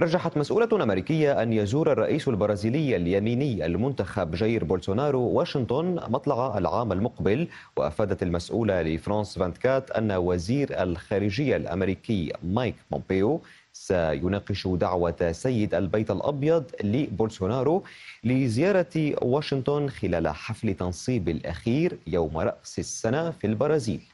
رجحت مسؤولة أمريكية أن يزور الرئيس البرازيلي اليميني المنتخب جير بولسونارو واشنطن مطلع العام المقبل وأفادت المسؤولة لفرانس 24 أن وزير الخارجية الأمريكي مايك بومبيو سيناقش دعوة سيد البيت الأبيض لبولسونارو لزيارة واشنطن خلال حفل تنصيب الأخير يوم رأس السنة في البرازيل